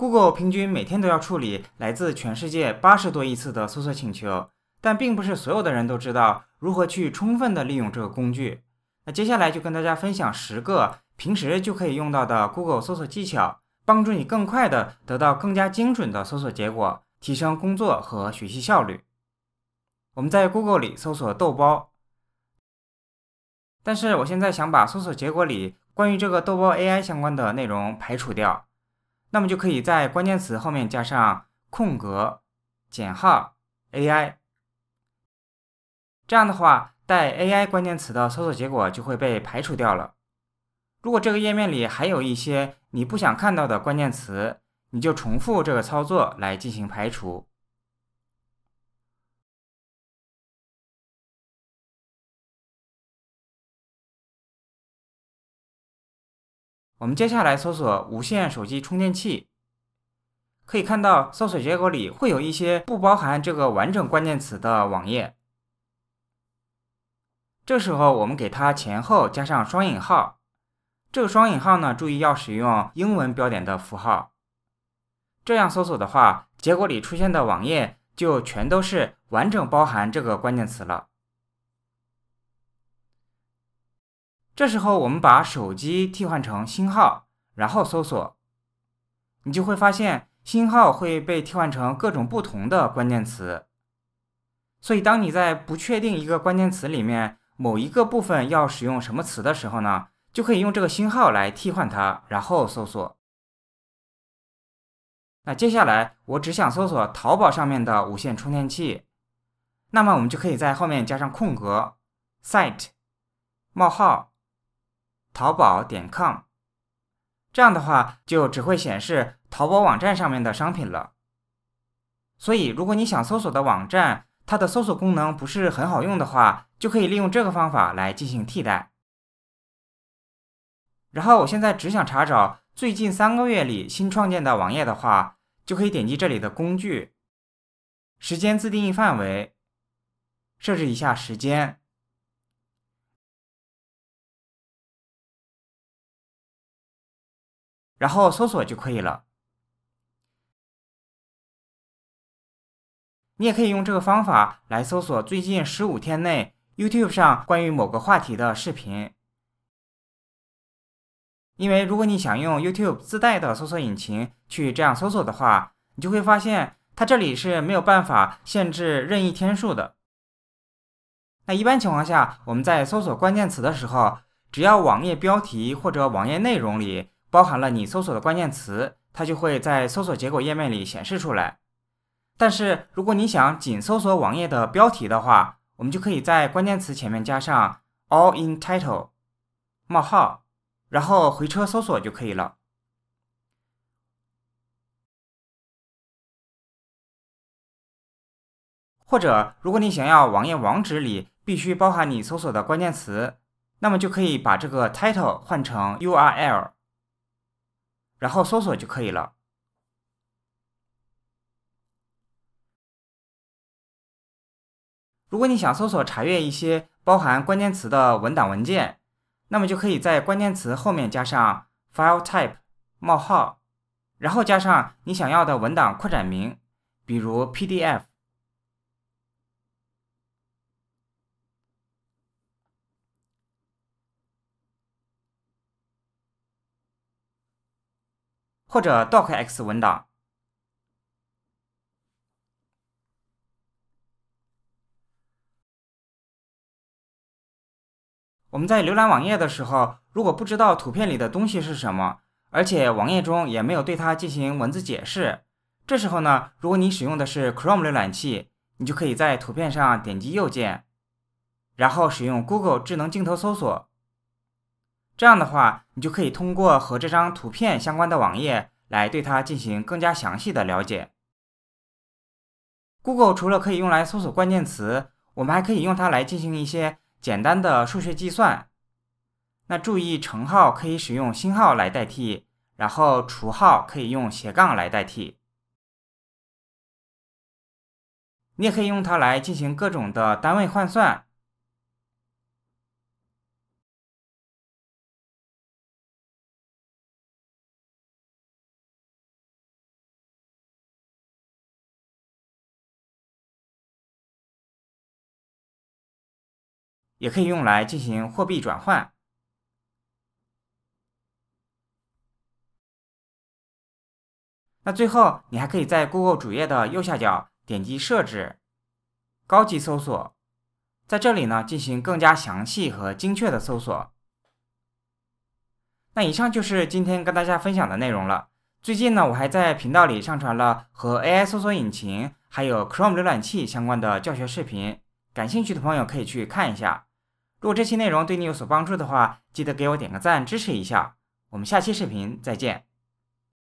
Google 平均每天都要处理来自全世界八十多亿次的搜索请求，但并不是所有的人都知道如何去充分的利用这个工具。那接下来就跟大家分享十个平时就可以用到的 Google 搜索技巧，帮助你更快的得到更加精准的搜索结果，提升工作和学习效率。我们在 Google 里搜索豆包，但是我现在想把搜索结果里关于这个豆包 AI 相关的内容排除掉。那么就可以在关键词后面加上空格减号 AI，这样的话带 AI 关键词的搜索结果就会被排除掉了。如果这个页面里还有一些你不想看到的关键词，你就重复这个操作来进行排除。我们接下来搜索无线手机充电器，可以看到搜索结果里会有一些不包含这个完整关键词的网页。这时候我们给它前后加上双引号，这个双引号呢，注意要使用英文标点的符号。这样搜索的话，结果里出现的网页就全都是完整包含这个关键词了。这时候，我们把手机替换成星号，然后搜索，你就会发现星号会被替换成各种不同的关键词。所以，当你在不确定一个关键词里面某一个部分要使用什么词的时候呢，就可以用这个星号来替换它，然后搜索。那接下来，我只想搜索淘宝上面的无线充电器，那么我们就可以在后面加上空格 site 冒号。淘宝 .com，这样的话就只会显示淘宝网站上面的商品了。所以如果你想搜索的网站它的搜索功能不是很好用的话，就可以利用这个方法来进行替代。然后我现在只想查找最近三个月里新创建的网页的话，就可以点击这里的工具，时间自定义范围，设置一下时间。然后搜索就可以了。你也可以用这个方法来搜索最近十五天内 YouTube 上关于某个话题的视频，因为如果你想用 YouTube 自带的搜索引擎去这样搜索的话，你就会发现它这里是没有办法限制任意天数的。那一般情况下，我们在搜索关键词的时候，只要网页标题或者网页内容里。包含了你搜索的关键词，它就会在搜索结果页面里显示出来。但是如果你想仅搜索网页的标题的话，我们就可以在关键词前面加上 all in title，冒号，然后回车搜索就可以了。或者，如果你想要网页网址里必须包含你搜索的关键词，那么就可以把这个 title 换成 url。然后搜索就可以了。如果你想搜索查阅一些包含关键词的文档文件，那么就可以在关键词后面加上 file type 冒号，然后加上你想要的文档扩展名，比如 PDF。或者 DOCX 文档。我们在浏览网页的时候，如果不知道图片里的东西是什么，而且网页中也没有对它进行文字解释，这时候呢，如果你使用的是 Chrome 浏览器，你就可以在图片上点击右键，然后使用 Google 智能镜头搜索。这样的话，你就可以通过和这张图片相关的网页来对它进行更加详细的了解。Google 除了可以用来搜索关键词，我们还可以用它来进行一些简单的数学计算。那注意，乘号可以使用星号来代替，然后除号可以用斜杠来代替。你也可以用它来进行各种的单位换算。也可以用来进行货币转换。那最后，你还可以在 Google 主页的右下角点击设置，高级搜索，在这里呢进行更加详细和精确的搜索。那以上就是今天跟大家分享的内容了。最近呢，我还在频道里上传了和 AI 搜索引擎还有 Chrome 浏览器相关的教学视频，感兴趣的朋友可以去看一下。如果这期内容对你有所帮助的话，记得给我点个赞支持一下。我们下期视频再见。